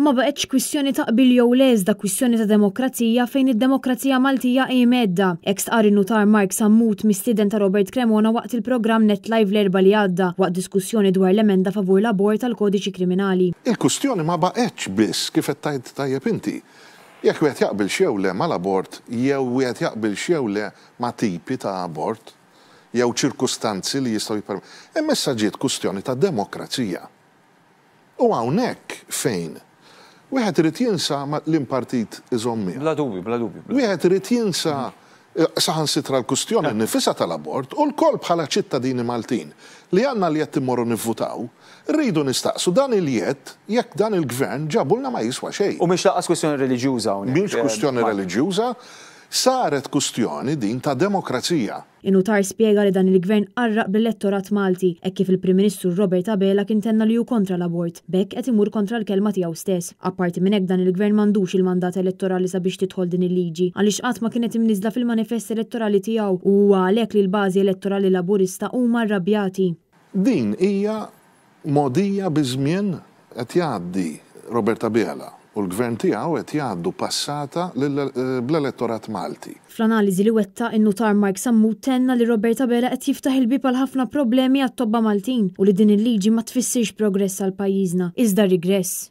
Ma baqgħetx kwistjoni ta' qbil jew leżda kwistjoni ta' demokrazija fejn id-demokrazija Maltija hi medda. Ekst qari notar Mark Sammut mistiden ta' Robert Cremona waqt il-programm Net Live l-erba li għadda waqt diskussjoni dwar l-emenda favur l-abort tal-kodiċi kriminali. Il-kwistjoni ma baqgħetx biss kif qed tajt tajjeb inti. Jekk wieħed jaqbil xew le mal-abort, jew wieħed jaqbil xew le ma' tipi ta' abort, jew ċirkustanzi li jistgħu jippermettu. hemm issa ġiet kwistjoni ta' demokrazija. U hawnhekk fejn Wieħed irid jinsa l-impartit iżommi. Bla dubi, bla dubi. Wieħed irid jinsa eh, saħan sitra l-kustjoni eh. nifisa tal-abort u l-kol bħala ċittadini Maltin li għanna li jett immorru nifvutaw, rridu nistaqsu dan il-jett jekk dan il-gvern ġabulna ma jiswa xej. U miex laqqas kustjoni religjuza. Miex kwestjoni religjuza, saret kustjoni din ta' demokrazija. Inutar spiega li dan il-gvern arraq bil-lettorat Malti, e kif il-Prim Ministru Robert Abela kintenna li ju kontra l-abort, bekk qed imur kontra l-kelma tiegħu stess. Apparti minn hekk dan il-gvern mandux il-mandat elettorali sabiex tidħol din il-liġi, għaliex qatt ma kienet imniżla fil-manifest elettorali tiegħu u għalhekk li l-bażi elettorali laburista huma arrabjati. Din hija modija bizmien qed jgħaddi Robert Abela u l-gvern tiegħu qed jgħaddu passata eh, bl-elettorat Malti. Fl-analiżi li wetta in-nutar Mark Sammu tenna li Roberta Bela qed jiftaħ il-bib għal ħafna problemi għat-tobba Maltin u li din il-liġi ma tfissirx progress għal pajjiżna, iżda rigress.